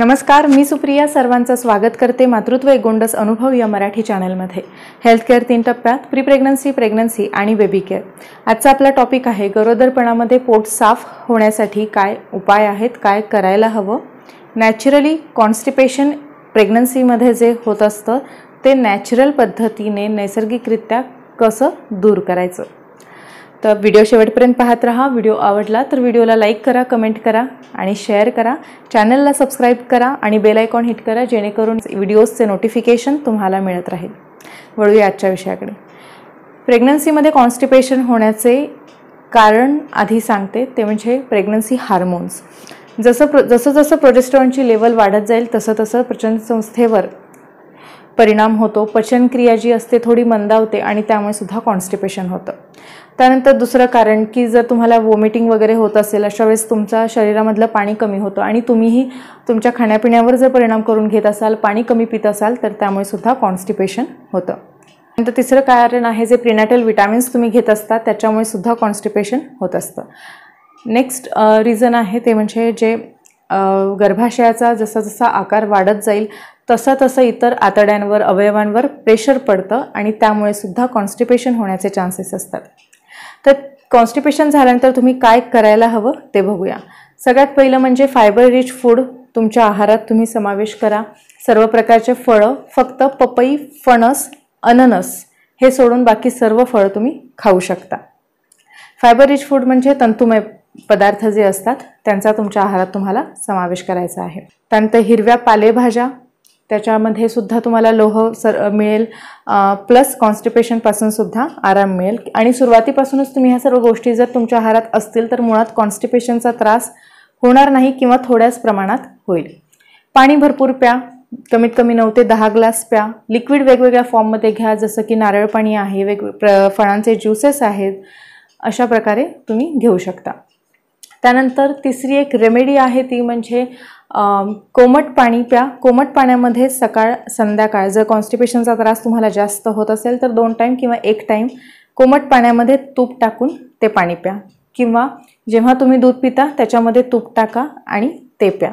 नमस्कार मी सुप्रिया सर्वांचं स्वागत करते मातृत्व गोंडस अनुभव या मराठी चॅनलमध्ये हेल्थकेअर तीन टप्प्यात प्री प्रेग्नन्सी प्रेग्नन्सी आणि बेबी केअर आजचा आपला टॉपिक आहे गरोदरपणामध्ये पोट साफ होण्यासाठी काय उपाय आहेत काय करायला हवं नॅचरली कॉन्स्टिपेशन प्रेग्नन्सीमध्ये जे होत असतं ते नॅचरल पद्धतीने नैसर्गिकरित्या कसं दूर करायचं तर व्हिडिओ शेवटपर्यंत पाहत राहा व्हिडिओ आवडला तर व्हिडिओला लाईक करा कमेंट करा आणि शेअर करा चॅनलला सबस्क्राईब करा आणि बेल आयकॉन हिट करा जेणेकरून व्हिडिओजचे नोटिफिकेशन तुम्हाला मिळत राहील वळूया आजच्या विषयाकडे प्रेग्नन्सीमध्ये कॉन्स्टिपेशन होण्याचे कारण आधी सांगते ते म्हणजे प्रेग्नन्सी हार्मोन्स जसं प्र जसं जसं प्रोजेस्ट्रॉनची लेवल वाढत जाईल तसं तसं संस्थेवर परिणाम होतो पचनक्रिया जी असते थोडी मंदावते आणि त्यामुळे सुद्धा कॉन्स्टिपेशन होतं त्यानंतर दुसरं कारण की जर तुम्हाला वॉमिटिंग वगैरे होत असेल अशा वेळेस तुमच्या शरीरामधलं पाणी कमी होतं आणि तुम्हीही तुमच्या खाण्यापिण्यावर जर परिणाम करून घेत असाल पाणी कमी पित असाल तर त्यामुळे सुद्धा कॉन्स्टिपेशन होतं नंतर तिसरं कारण आहे जे प्रिनॅटल विटॅमिन्स तुम्ही घेत असता त्याच्यामुळे सुद्धा कॉन्स्टिपेशन होत असतं नेक्स्ट रिझन आहे ते म्हणजे जे गर्भाशयाचा जसा जसा आकार वाढत जाईल तसा तसं इतर आतड्यांवर अवयवांवर प्रेशर पडतं आणि त्यामुळे सुद्धा कॉन्स्टिपेशन होण्याचे चान्सेस असतात तर कॉन्स्टिपेशन झाल्यानंतर तुम्ही काय करायला हवं ते बघूया सगळ्यात पहिलं म्हणजे फायबर रिच फूड तुमच्या आहारात तुम्ही समावेश करा सर्व प्रकारचे फळं फक्त पपई फणस अननस हे सोडून बाकी सर्व फळं तुम्ही खाऊ शकता फायबर रिच फूड म्हणजे तंतुमय पदार्थ जे असतात त्यांचा तुमच्या आहारात तुम्हाला समावेश करायचा आहे त्यानंतर हिरव्या पालेभाज्या त्याच्यामध्ये सुद्धा तुम्हाला लोह सर मिळेल प्लस कॉन्स्टिपेशनपासून सुद्धा आराम मिळेल आणि सुरुवातीपासूनच तुम्ही ह्या सर्व गोष्टी जर तुमच्या आहारात असतील तर मुळात कॉन्स्टिपेशनचा त्रास होणार नाही किंवा थोड्याच प्रमाणात होईल पाणी भरपूर प्या कमीत कमी नऊ ते दहा ग्लास प्या लिक्विड वेगवेगळ्या फॉर्ममध्ये घ्या जसं की नारळ पाणी आहे वेग प्र फळांचे ज्युसेस आहेत अशा प्रकारे तुम्ही घेऊ शकता त्यानंतर तिसरी एक रेमेडी आहे ती म्हणजे कोमट पाणी प्या कोमट पाण्यामध्ये सकाळ संध्याकाळ जर कॉन्स्टिपेशनचा त्रास तुम्हाला जास्त होत असेल तर दोन टाईम किंवा एक टाईम कोमट पाण्यामध्ये तूप टाकून ते पाणी प्या किंवा जेव्हा तुम्ही दूध पिता त्याच्यामध्ये तूप टाका आणि ते प्या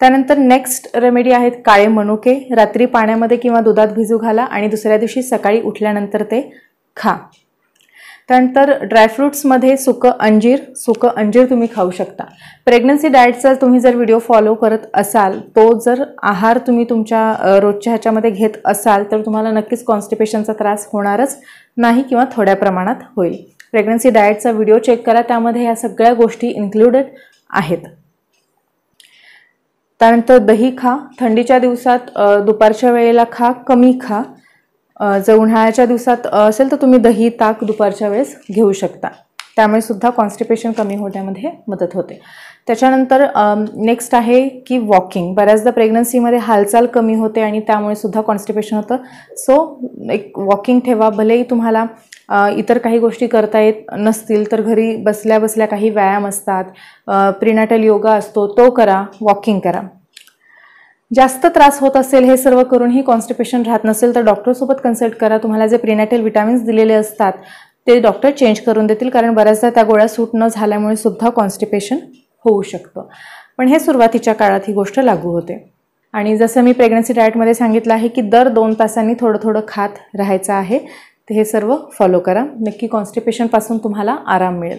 त्यानंतर नेक्स्ट रेमेडी आहेत काळे मनुके रात्री पाण्यामध्ये किंवा दुधात भिजू घाला आणि दुसऱ्या दिवशी सकाळी उठल्यानंतर ते खा त्यानंतर ड्रायफ्रुट्समध्ये सुकं अंजीर सुकं अंजीर तुम्ही खाऊ शकता प्रेग्नन्सी डाएटचा तुम्ही जर व्हिडिओ फॉलो करत असाल तो जर आहार तुम्ही तुमच्या रोजच्या ह्याच्यामध्ये घेत असाल तर तुम्हाला नक्कीच कॉन्स्टिपेशनचा त्रास होणारच नाही किंवा थोड्या प्रमाणात होईल प्रेग्नन्सी डाएटचा व्हिडिओ चेक करा त्यामध्ये ह्या सगळ्या गोष्टी इन्क्लुडेड आहेत त्यानंतर दही खा थंडीच्या दिवसात दुपारच्या वेळेला खा कमी खा जर उन्हाळ्याच्या दिवसात असेल तर तुम्ही दही ताक दुपारच्या वेळेस घेऊ शकता त्यामुळे सुद्धा कॉन्स्टिपेशन कमी होण्यामध्ये मदत होते त्याच्यानंतर नेक्स्ट आहे की वॉकिंग बऱ्याचदा प्रेग्नन्सीमध्ये हालचाल कमी होते आणि त्यामुळे सुद्धा कॉन्स्टिपेशन होतं सो एक वॉकिंग ठेवा भलेही तुम्हाला इतर काही गोष्टी करता येत नसतील तर घरी बसल्या बसल्या काही व्यायाम असतात प्रिनाटल योगा असतो तो करा वॉकिंग करा जास्त त्रास होत असेल हे सर्व करूनही कॉन्स्टिपेशन राहत नसेल तर डॉक्टरसोबत कन्सल्ट करा तुम्हाला जे प्रिनॅटल विटामिन्स दिलेले असतात ते डॉक्टर चेंज करून देतील कारण बऱ्याचदा त्या गोळ्या सूट न झाल्यामुळे सुद्धा कॉन्स्टिपेशन होऊ शकतं पण हे सुरुवातीच्या काळात ही गोष्ट लागू होते आणि जसं मी प्रेग्नन्सी डायटमध्ये सांगितलं आहे की दर दोन तासांनी थोडं थोडं खात राहायचं आहे ते हे सर्व फॉलो करा नक्की कॉन्स्टिपेशनपासून तुम्हाला आराम मिळेल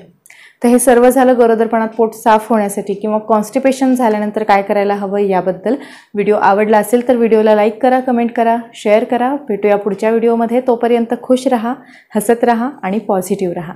तर हे सर्व झालं गरोदरपणात पोट साफ होण्यासाठी किंवा कॉन्स्टिपेशन झाल्यानंतर काय करायला हवं याबद्दल व्हिडिओ आवडला असेल तर व्हिडिओला लाईक करा कमेंट करा शेअर करा भेटूया पुढच्या व्हिडिओमध्ये तोपर्यंत खुश रहा हसत रहा आणि पॉझिटिव्ह रहा